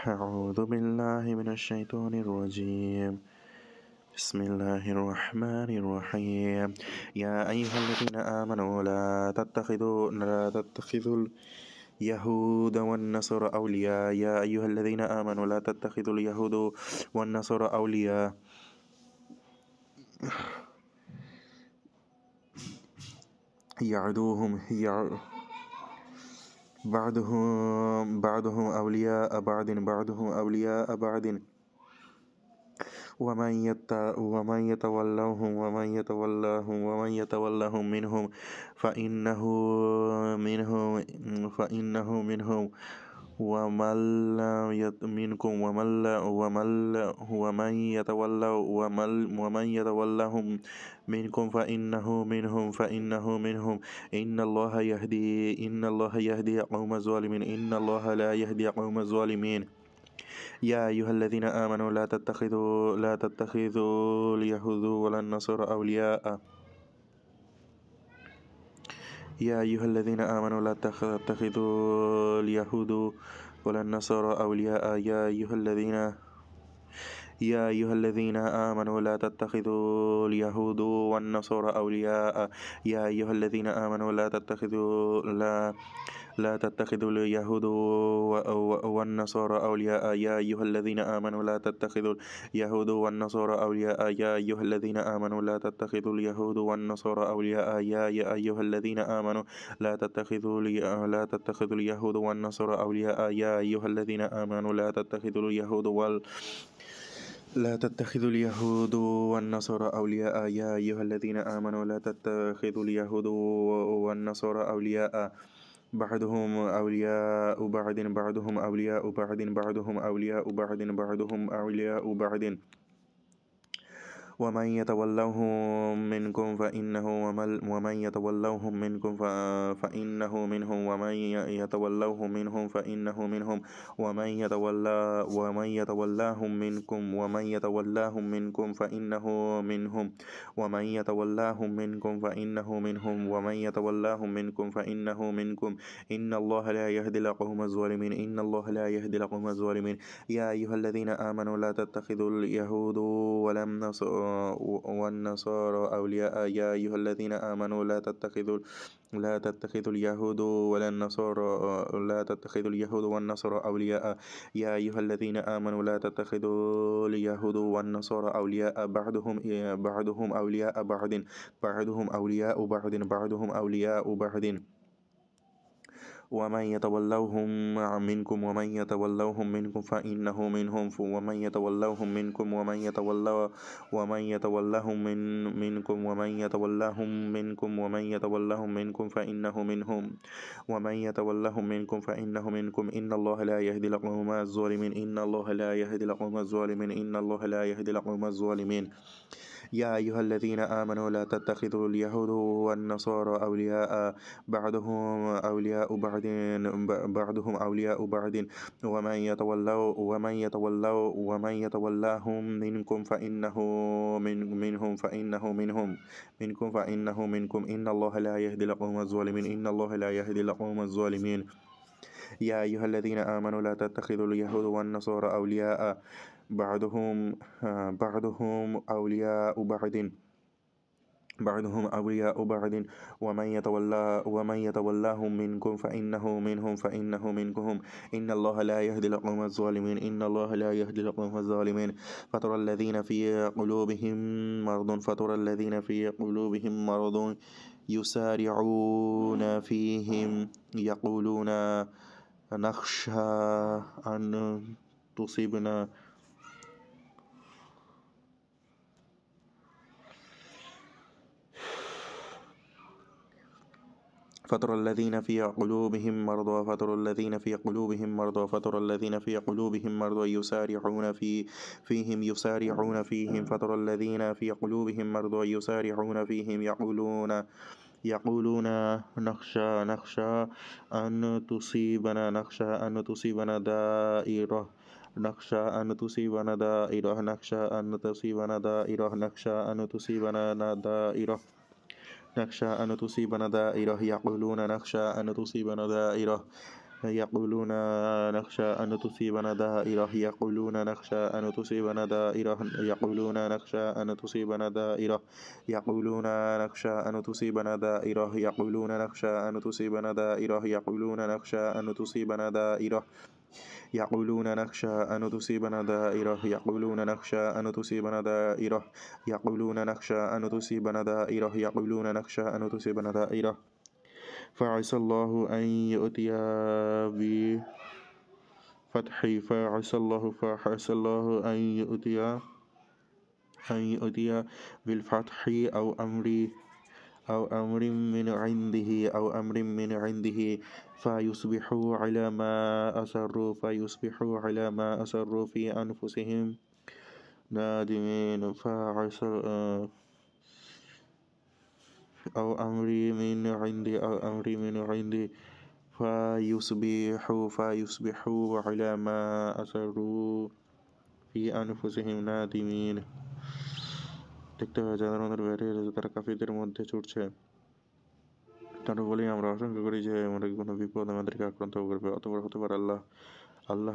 أعوذ بالله من الشيطان الرجيم بسم الله الرحمن الرحيم يا أيها الذين آمنوا لا تتخذوا لا تتخذوا اليهود والنصر أولياء يا أيها الذين آمنوا لا تتخذوا اليهود والنصر أولياء يعدوهم يعدوهم بعضهم بعضهم أولياء بعض بعضهم أولياء بعض ومن يت ومن يتولهم ومن يتولهم ومن يتولهم منهم فإنه منهم فإنه منهم ومن منكم ومن ومن ومن يتولى ومن ومن يتولهم منكم فإنه منهم فإنه منهم إن الله يهدي إن الله يهدي قوم الظالمين إن الله لا يهدي قوم الظالمين يا أيها الذين آمنوا لا تتخذوا لا تتخذوا اليهود ولا النصارى أولياء يا أيها الذين آمنوا لا تتخذوا اليهود ولا النصارى أولياء يا أيها الذين يا أيها الذين آمنوا لا تتخذوا اليهود والنصارى أولياء يا أيها الذين آمنوا لا تتخذوا لا لا تتخذوا اليهود والنصارى أولياء يا أيها الذين آمنوا لا تتخذوا اليهود والنصارى أولياء يا أيها الذين آمنوا لا تتخذوا اليهود والنصارى أولياء يا أيها الذين آمنوا لا تتخذوا لا تتخذوا اليهود والنصارى أولياء يا أيها الذين آمنوا لا تتخذوا اليهود وال لا تتخذوا اليهود والنصارى أولياء يا أيها الذين آمنوا لا تتخذوا اليهود والنصارى أولياء بعدهم أولياء بعض بعدهم أولياء بعض بعدهم أولياء بعض بعدهم أولياء بعض ومن يتولهم منكم فإنه ومن يتولوهم منكم فإنه منهم ومن يتولوه منهم فإنه منهم ومن يتولى ومن يتولاهم منكم ومن يتولاهم منكم فإنه منهم ومن يتولاهم منكم فإنه منهم ومن يتولاهم منكم فإنه منكم إن الله لا يهدي القوم الظالمين إن الله لا يهدي القوم الظالمين يا أيها الذين آمنوا لا تتخذوا اليهود ولم نصر والنصارى أولياء يا أيها الذين آمنوا لا تتخذوا لا تتخذوا اليهود ولا النصارى لا تتخذوا اليهود والنصارى أولياء يا أيها الذين آمنوا لا تتخذوا اليهود والنصارى أولياء بعضهم بعضهم أولياء بعض بعضهم أولياء بعض بعضهم أولياء بعض ومن يتولوهم منكم ومن يتولوهم منكم فإنه منهم ومن يتولوهم منكم ومن يتولى ومن يتولهم من منكم ومن يتولهم منكم ومن يتولهم منكم فإنه منهم ومن يتولهم منكم فإنه منكم إن الله لا يهدي القوم الظالمين إن الله لا يهدي القوم الظالمين إن الله لا يهدي القوم الظالمين يا أيها الذين آمنوا لا تتخذوا اليهود والنصارى أولياء بعضهم أولياء بعض بعضهم أولياء بعض ومن يتولوا ومن يتولوا ومن يتولاهم منكم فإنه من منهم فإنه منهم منكم فإنه منكم إن الله لا يهدي القوم الظالمين إن الله لا يهدي القوم الظالمين يا أيها الذين آمنوا لا تتخذوا اليهود والنصارى أولياء بعضهم بعضهم أولياء بعض بعضهم أولياء بعض ومن يتولى ومن يتولاهم منكم فإنه منهم فإنه منكم إن الله لا يهدي القوم الظالمين إن الله لا يهدي القوم الظالمين فترى الذين في قلوبهم مرض فترى الذين في قلوبهم مرض يسارعون فيهم يقولون نخشى أن تصيبنا فترى الذين في قلوبهم مرض وفطر الذين في قلوبهم مرض وفطر الذين في قلوبهم مرض يسارعون في فيهم يسارعون فيهم فترى الذين في قلوبهم مرض يسارعون فيهم يقولون يقولون نخشى نخشى أن تصيبنا نخشى أن تصيبنا دائرة نخشى أن تصيبنا دائرة نخشى أن تصيبنا دائرة نخشى أن تصيبنا دائرة نخشى أن تصيبنا دائرة يقولون نخشى أن تصيبنا دائرة يقولون نخشى أن تصيبنا دائرة يقولون نخشى أن تصيبنا دائرة يقولون نخشى أن تصيبنا دائرة يقولون نخشى أن تصيبنا دائرة يقولون نخشى أن تصيبنا دائرة يقولون نخشى أن تصيبنا دائرة يقولون نخشى أن تصيبنا دائرة يقولون نخشى أن تصيبنا دائرة يقولون نخشى أن تصيبنا دائرة يقولون نخشى أن تصيبنا دائرة فعسى الله أن يؤتي بفتحي فعسى الله فعسى الله أن يؤتي أن يؤتي بالفتح أو أمري أو أمر من عنده أو أمر من عنده فيصبحوا على ما أسروا فيصبحوا على ما أسروا في أنفسهم نادمين فعسى أو أمر من عندي أو أمر من عندي فيصبحوا فيصبحوا على ما أسروا في أنفسهم نادمين দেখতে হয় যাদের আমাদের ব্যারি রয়েছে তারা কাফিরদের মধ্যে ছুটছে তারপর বলি আমরা আশঙ্কা করি যে আমাদের কোনো বিপদ আমাদেরকে আক্রান্ত করবে অথবা হতে পারে আল্লাহ আল্লাহ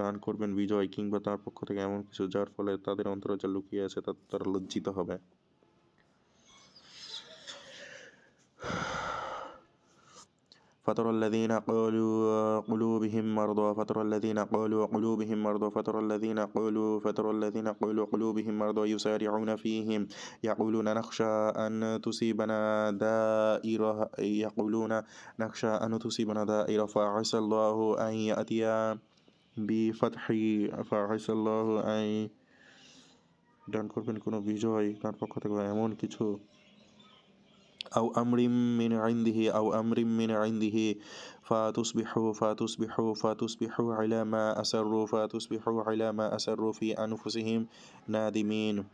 দান করবেন বিজয় কিংবা তার পক্ষ থেকে এমন কিছু যার ফলে তাদের অন্তরে যা লুকিয়ে আছে তা তারা লজ্জিত হবে فترى الذين قالوا قلوبهم مرضى فترى الذين قالوا قلوبهم مرضى فترى الذين قالوا فترى الذين قالوا قلوبهم مرضى يسارعون فيهم يقولون نخشى أن تصيبنا دائرة يقولون نخشى أن تصيبنا دائرة فعسى الله أن يأتي بفتح فعسى الله أن দান করবেন কোনো বিজয় তার পক্ষ থেকে এমন কিছু أو أمر من عنده أو أمر من عنده فتصبحوا فتصبحوا فتصبحوا على ما أسروا فتصبحوا على ما أسروا في أنفسهم نادمين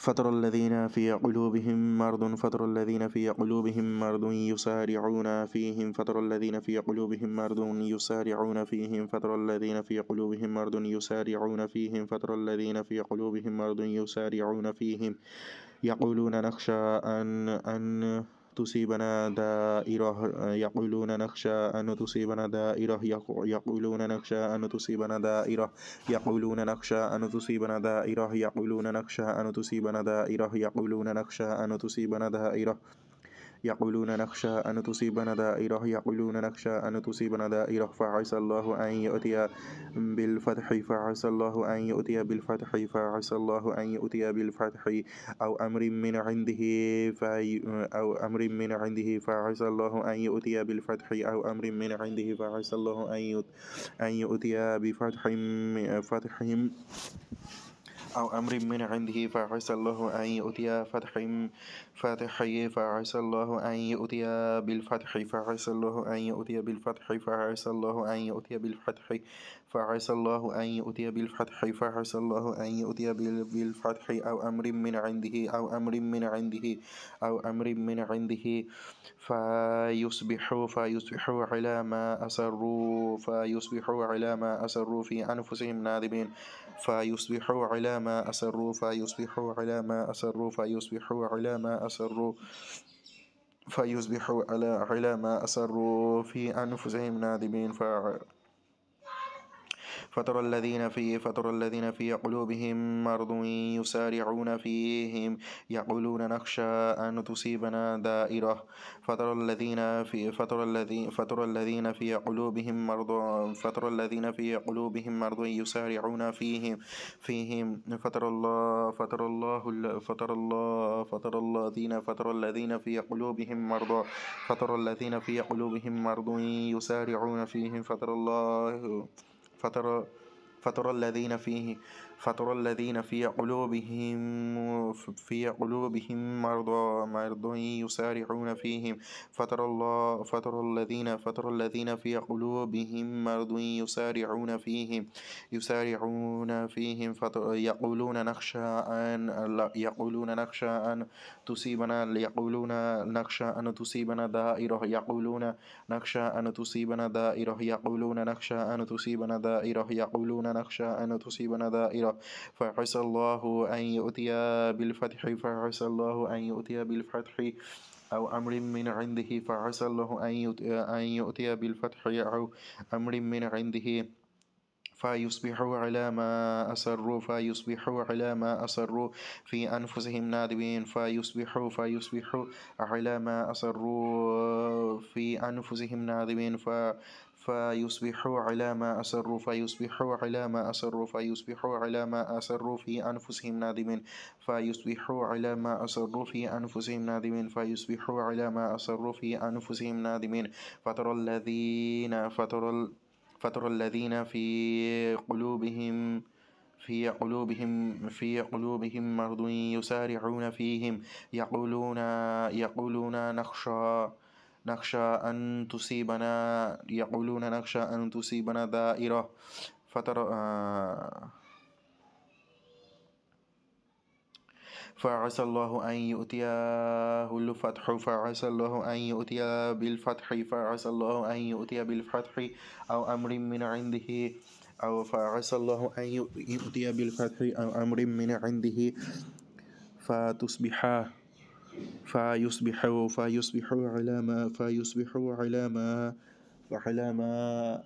فطر الذين في قلوبهم مرض فطر الذين في قلوبهم مرض يسارعون فيهم فطر الذين في قلوبهم مرض يسارعون فيهم فطر الذين في قلوبهم مرض يسارعون فيهم فطر الذين في قلوبهم مرض يسارعون فيهم يقولون نخشى أن أن تصيبنا دائرة آه، يقولون نخشى أن تصيبنا دائرة يقولون نخشى أن تصيبنا دائرة يقولون نخشى أن تصيبنا دائرة يقولون نخشى أن تصيبنا دائرة يقولون نخشى أن تصيبنا دائرة يقولون نخشى أن تصيبنا دائرة يقولون نخشى أن تصيبنا دائرة فعسى الله أن يؤتي بالفتح فعسى الله أن يؤتي بالفتح فعسى الله أن يؤتي بالفتح أو أمر من عنده في أو أمر من عنده فعسى الله أن يؤتي بالفتح أو أمر من عنده فعسى الله أن يؤتي بفتح فتحهم أو أمر من عنده فعسى الله أن يؤتي فتح فتحه فعسى الله أن يؤتي بالفتح فعسى الله أن يؤتي بالفتح فعسى الله أن يؤتي بالفتح فعسى الله أن يؤتي بالفتح فعسى الله أن يؤتي بالفتح أو أمر من عنده أو أمر من عنده أو أمر من عنده فيصبحوا فيصبحوا على ما أسروا فيصبحوا على ما أسروا في أنفسهم نادمين فيصبحوا على ما أسروا فيصبحوا على ما أسروا فيصبحوا على ما أسروا فيصبحوا على على ما أسروا في أنفسهم نادمين ف فترى الذين في فترى الذين في قلوبهم مرض يسارعون فيهم يقولون نخشى أن تصيبنا دائرة فترى الذين في فترى الذين فترى الذين في قلوبهم مرض فترى الذين في قلوبهم مرض يسارعون فيهم فيهم فترى الله فترى الله فترى الله فترى الذين فترى الذين في قلوبهم مرض فترى الذين في قلوبهم مرض يسارعون فيهم فترى الله فترى فترى الذين فيه فترى الذين في قلوبهم في قلوبهم مرضى مرض يسارعون فيهم فترى الله فترى الذين فترى الذين في قلوبهم مرض يسارعون فيهم يسارعون فيهم يقولون نخشى أن يقولون نخشى أن تصيبنا يقولون نخشى أن تصيبنا دائرة يقولون نخشى أن تصيبنا دائرة يقولون نخشى أن تصيبنا دائرة يقولون نخشى أن تصيبنا دائرة فعسى الله أن يؤتي بالفتح فعسى الله أن يؤتي بالفتح أو أمر من عنده فعسى الله أن يؤتي بالفتح أو أمر من عنده فيصبحوا على ما أسروا فيصبحوا على ما أسروا في أنفسهم نادمين فيصبحوا فيصبحوا على ما أسروا في أنفسهم نادمين ف فيصبحوا على ما أسروا فيصبحوا على ما أسروا فيصبحوا على ما أسروا في أنفسهم نادمين فيصبحوا على ما أسروا في أنفسهم نادمين فيصبحوا على ما أسروا في أنفسهم نادمين فترى الذين فترى فترى الذين في قلوبهم في قلوبهم في قلوبهم مرض يسارعون فيهم يقولون يقولون نخشى نخشى أن تصيبنا يقولون نخشى أن تصيبنا دائرة فتر فعسى الله أن يؤتيه الفتح فعسى الله أن يؤتي بالفتح فعسى الله أن يؤتي بالفتح أو أمر من عنده أو فعسى الله أن يؤتي بالفتح أو أمر من عنده فتصبحا فيصبحوا فيصبحوا على ما فيصبحوا على ما وعلى ما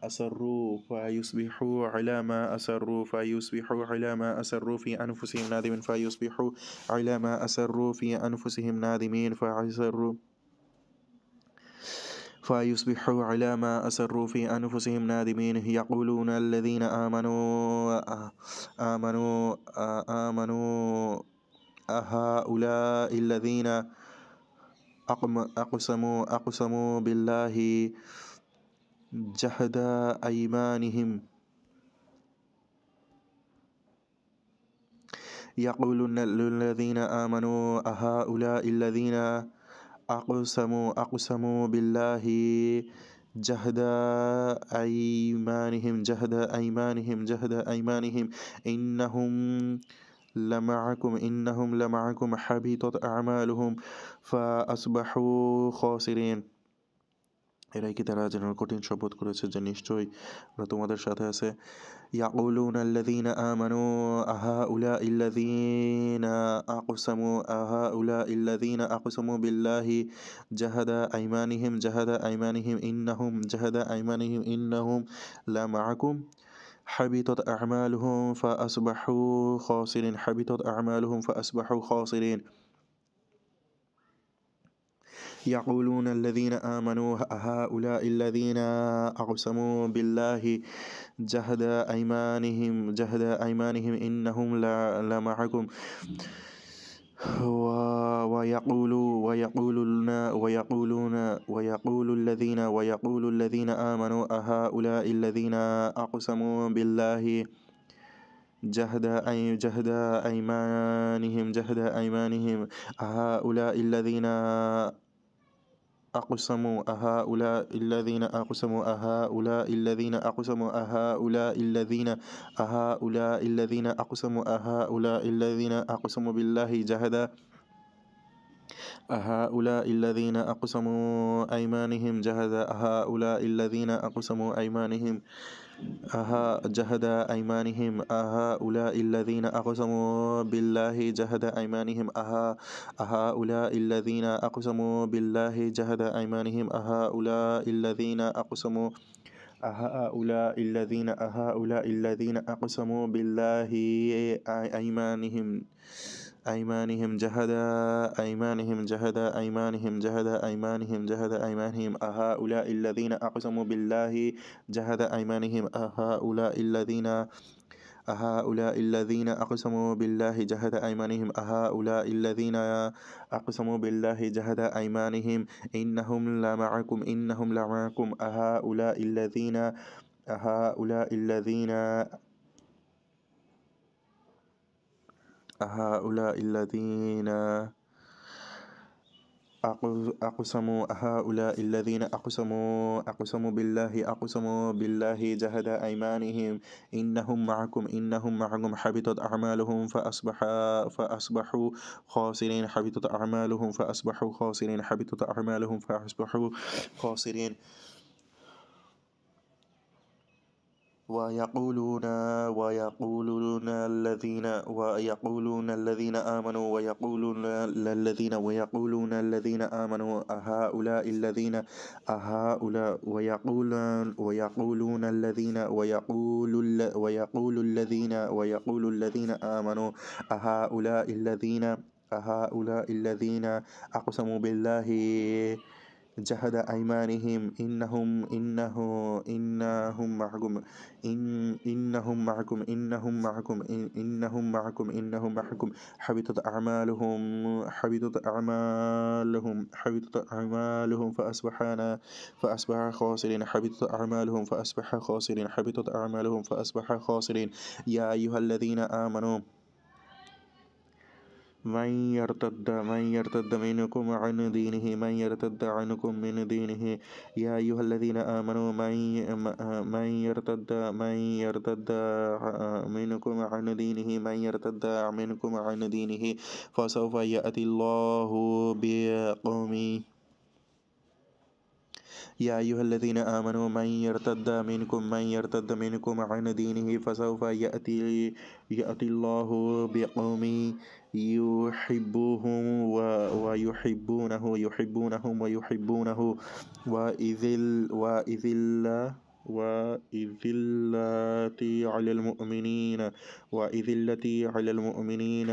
أسروا فيصبحوا على ما أسروا فيصبحوا على ما أسروا في أنفسهم نادمين فيصبحوا على ما أسروا في أنفسهم نادمين فأسروا فيصبحوا على ما أسروا في أنفسهم نادمين يقولون الذين آمنوا آمنوا آمنوا أهؤلاء الذين أقسموا أقسموا بالله جهد أيمانهم يقولون الذين آمنوا أهؤلاء الذين أقسموا أقسموا بالله جهد أيمانهم جهد أيمانهم جهد أيمانهم إنهم لمعكم إنهم لمعكم حبيطت أعمالهم فأصبحوا خاسرين এরাই কি তারা যেন কঠিন শপথ করেছে যে নিশ্চয়ই ওরা তোমাদের يقولون الذين آمنوا أهؤلاء الذين أقسموا أهؤلاء الذين أقسموا بالله جهد أيمانهم جهد أيمانهم إنهم جهد أيمانهم إنهم لا معكم حبطت أعمالهم فأصبحوا خاسرين حبطت أعمالهم فأصبحوا خاسرين يقولون الذين آمنوا هؤلاء الذين أقسموا بالله جهد أيمانهم جهد أيمانهم إنهم لمعكم ويقول ويقولون ويقولون ويقول الذين ويقول الذين آمنوا أهؤلاء الذين أقسموا بالله جهد أي جهد أيمانهم جهد أيمانهم أهؤلاء الذين أقسموا أهؤلاء الذين أقسموا أهؤلاء الذين أقسموا أهؤلاء الذين أهؤلاء الذين أقسموا أهؤلاء الذين أقسموا بالله جهدا أهؤلاء الذين أقسموا أيمانهم جهدا أهؤلاء الذين أقسموا أيمانهم أها جهد أيمانهم أهؤلاء الذين أقسموا بالله جهد أيمانهم أها أهؤلاء الذين أقسموا بالله جهد أيمانهم أهؤلاء الذين أقسموا أهؤلاء الذين أهؤلاء الذين أقسموا بالله أيمانهم أيمانهم جهدا أيمانهم جهدا أيمانهم جهدا أيمانهم جهدا أيمانهم أهؤلاء الذين أقسموا بالله جهد أيمانهم أهؤلاء الذين أهؤلاء الذين أقسموا بالله جهد أيمانهم أهؤلاء الذين أقسموا بالله جهد أيمانهم إنهم لمعكم إنهم لمعكم أهؤلاء الذين أهؤلاء الذين أهؤلاء الذين أقسموا أهؤلاء الذين أقسموا أقسموا بالله أقسموا بالله جهد أيمانهم إنهم معكم إنهم معكم حبطت أعمالهم فأصبح فأصبحوا خاسرين حبطت أعمالهم فأصبحوا خاسرين حبطت أعمالهم فأصبحوا خاسرين ويقولون ويقولون الذين ويقولون الذين آمنوا ويقولون الذين ويقولون الذين آمنوا أهؤلاء الذين أهؤلاء ويقولون ويقولون الذين ويقول ويقول الذين ويقول الذين آمنوا أهؤلاء الذين أهؤلاء الذين أقسموا بالله جهد أيمانهم إنهم إنه إنهم معكم إن إنهم معكم إنهم معكم إن إنهم معكم إنهم معكم حبطت أعمالهم حبطت أعمالهم حبطت أعمالهم فأصبحنا فأصبح خاسرين حبطت أعمالهم فأصبح خاسرين حبطت أعمالهم فأصبح خاسرين يا أيها الذين آمنوا من يرتد من يرتد منكم عن دينه من يرتد عنكم من دينه يا أيها الذين آمنوا من آه، من يرتد من يرتد آه، منكم عن دينه من يرتد منكم عن دينه فسوف يأتي الله بقومه يا أيها الذين آمنوا من يرتد منكم من يرتد منكم عن دينه فسوف يأتي يأتي الله بقوم يحبهم ويحبونه يحبونهم ويحبونه وإذل وإذل وإذلتي على المؤمنين وإذلتي على المؤمنين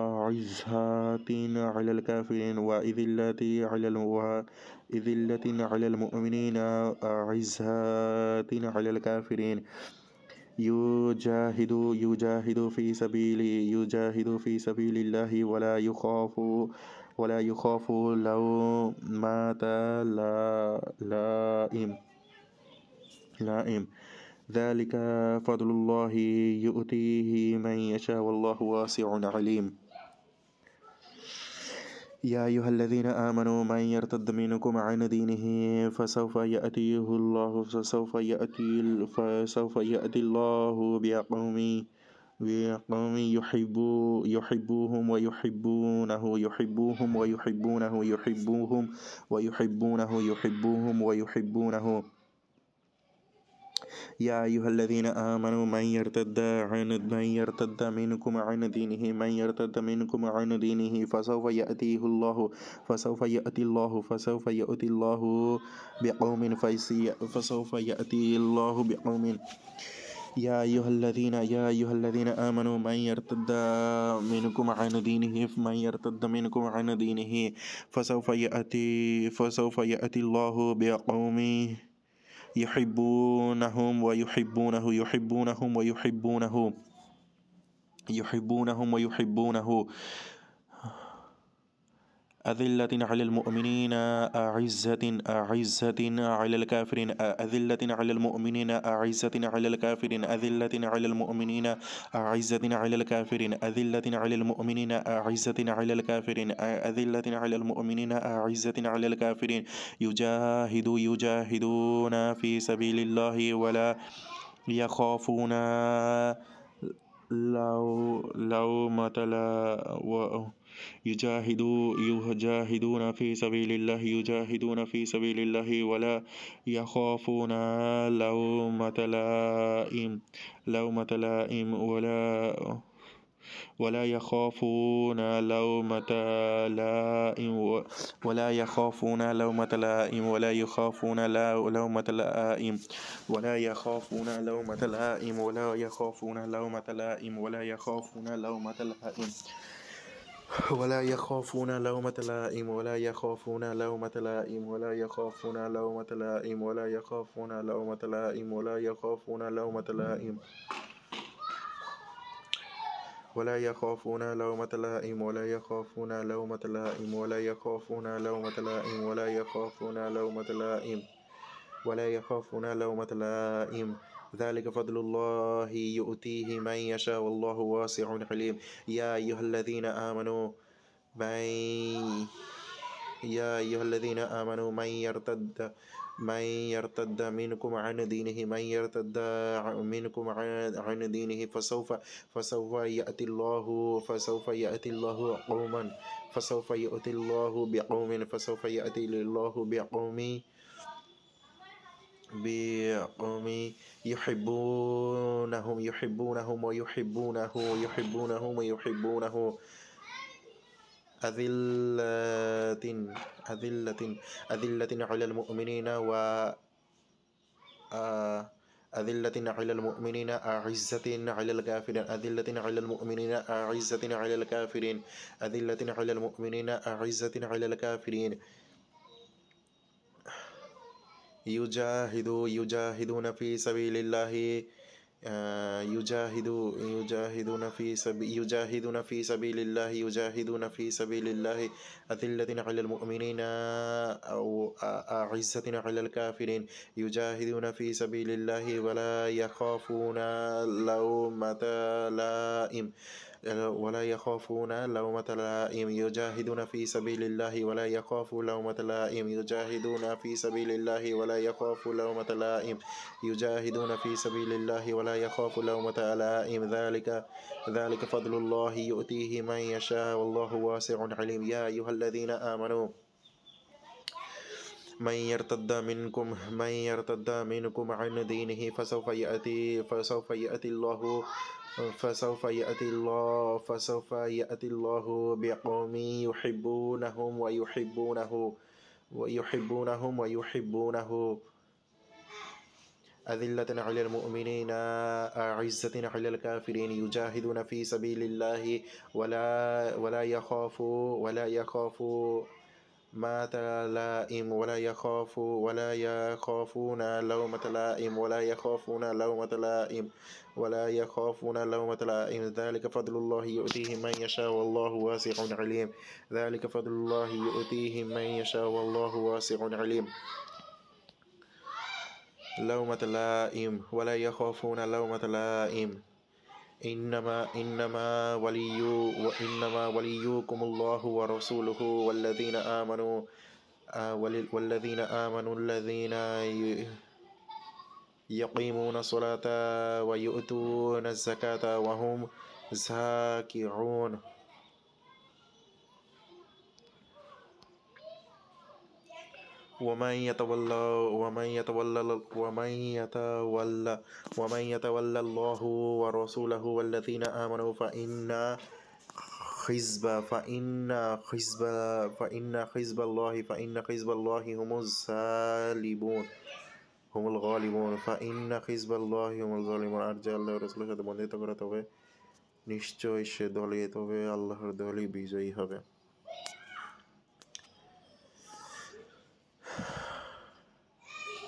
عزهات على الكافرين وإذلة على وإذلة على المؤمنين عزهات على الكافرين يجاهد يجاهد في سبيل يجاهد في سبيل الله ولا يخاف ولا يخاف لو مات لا لائم لائم ذلك فضل الله يؤتيه من يشاء والله واسع عليم يا أيها الذين آمنوا من يرتد منكم عن دينه فسوف يأتيه الله فسوف يأتي فسوف يأتي الله بقوم بقوم يحبو يحبوهم ويحبونه يحبوهم ويحبونه يحبوهم ويحبونه يحبوهم ويحبونه يا أيها الذين آمنوا من يرتد عن من يرتد منكم عن دينه من يرتد منكم عن دينه فسوف يأتيه الله فسوف يأتي الله فسوف يأتي الله بقوم فسوف يأتي الله بقوم يا أيها الذين يا أيها الذين آمنوا من يرتد منكم عن دينه من يرتد منكم عن دينه فسوف يأتي فسوف يأتي الله بقومه يحبونهم ويحبونه يحبونهم ويحبونه يحبونهم ويحبونه أذلة على المؤمنين أعزة أعزة على الكافرين أذلة على المؤمنين أعزة على الكافرين أذلة على المؤمنين أعزة على الكافرين أذلة على المؤمنين أعزة على الكافرين أذلة على المؤمنين أعزة على الكافرين يجاهد يجاهدون في سبيل الله ولا يخافون لو لو مثلا يجاهدوا يجاهدون في سبيل الله يجاهدون في سبيل الله ولا يخافون لومة لائم لو مثلا ولا ولا يخافون لومة لائم ولا يخافون لومة لائم ولا يخافون لومة لائم ولا يخافون لومة لائم ولا يخافون لومة لائم ولا يخافون لومة لائم ولا يخافون لومة لائم ولا يخافون لومة لائم ولا يخافون لومة لائم ولا يخافون لومة لائم ولا يخافون لومة لائم ولا يخافون لومة لائم ولا يخافون لومة لائم ولا يخافون لومة لائم ولا يخافون لومة لائم ولا يخافون لومة لائم ذلك فضل الله يؤتيه من يشاء والله واسع عليم يا أيها الذين آمنوا من يا أيها الذين آمنوا من يرتد من يرتد منكم عن دينه من يرتد منكم عن دينه فسوف فسوف يأتي الله فسوف يأتي الله قوما فسوف يأتي الله بقوم فسوف يأتي الله بقوم بقوم يحبونهم يحبونهم ويحبونه يحبونهم ويحبونه أذلة أذلة أذلة على المؤمنين و آه، أذلة على المؤمنين أعزة على الكافرين أذلة على المؤمنين أعزة على الكافرين أذلة على المؤمنين أعزة على الكافرين يجاهدوا يجاهدون في سبيل الله آه، يجاهد يجاهدون في سبيل يجاهدون في سبيل الله يجاهدون في سبيل الله أذلة على المؤمنين أو أعزة على الكافرين يجاهدون في سبيل الله ولا يخافون لومة لائم ولا يخافون لومة لائم يجاهدون في سبيل الله ولا يخاف لومة لائم يجاهدون في سبيل الله ولا يخاف لومة لائم يجاهدون في سبيل الله ولا يخاف لومة لائم ذلك ذلك فضل الله يؤتيه من يشاء والله واسع عليم يا أيها الذين آمنوا من يرتد منكم من يرتد منكم عن دينه فسوف يأتي فسوف يأتي الله فسوف يأتي الله فسوف يأتي الله بقوم يحبونهم ويحبونه ويحبونهم ويحبونه أذلة على المؤمنين أعزة على الكافرين يجاهدون في سبيل الله ولا ولا يخافوا ولا يخافوا مات لائم ولا يخاف ولا يخافون لومة لائم ولا يخافون لومة لائم ولا يخافون لومة لائم ذلك فضل الله يؤتيه من يشاء والله واسع عليم ذلك فضل الله يؤتيه من يشاء والله واسع عليم لومة لائم ولا يخافون لومة لائم إنما إنما ولي وإنما وليكم الله ورسوله والذين آمنوا آه، والذين آمنوا الذين يقيمون الصلاة ويؤتون الزكاة وهم زاكعون ومن يتولى ومن يتولى ومن يتولى ومن يتولى الله ورسوله والذين آمنوا فإن حزب فإن حزب فإن حزب الله فإن حزب الله هم السالبون هم الغالبون فإن حزب الله هم الظالمون আর الله ورسوله هذا সাথে বন্ধিত توبه তবে নিশ্চয়ই সে দলই তবে আল্লাহর দলই বিজয়ী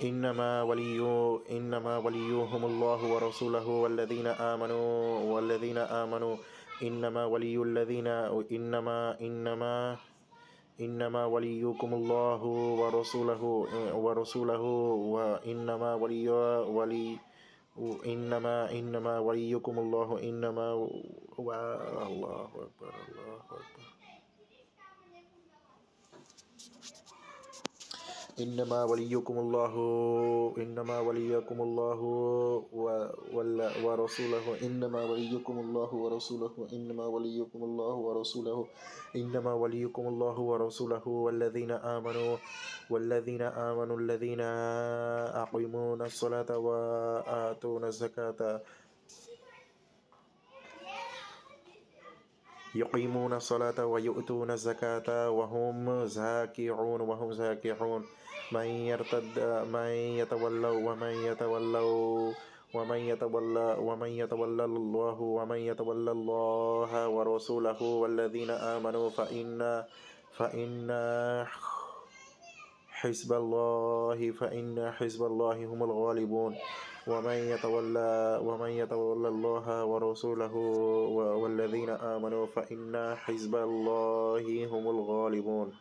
إنما وليو إنما وليهم الله ورسوله والذين آمنوا والذين آمنوا إنما ولي الذين إنما إنما إنما وليكم الله ورسوله ورسوله وإنما ولي ولي إنما إنما وليكم الله إنما الله أكبر الله أكبر إنما وليكم الله إنما وليكم الله ورسوله إنما وليكم الله ورسوله إنما وليكم الله ورسوله إنما وليكم الله ورسوله والذين آمنوا والذين آمنوا الذين أقيمون الصلاة وآتون الزكاة يقيمون الصلاة ويؤتون الزكاة وهم زاكعون وهم زاكعون من يرتد من يتولوا ومن يتولوا ومن يتولى ومن يتولى الله ومن يتولى الله ورسوله والذين آمنوا فإن فإن حزب الله فإن حزب الله هم الغالبون ومن يتولى ومن يتولى الله ورسوله والذين آمنوا فإن حزب الله هم الغالبون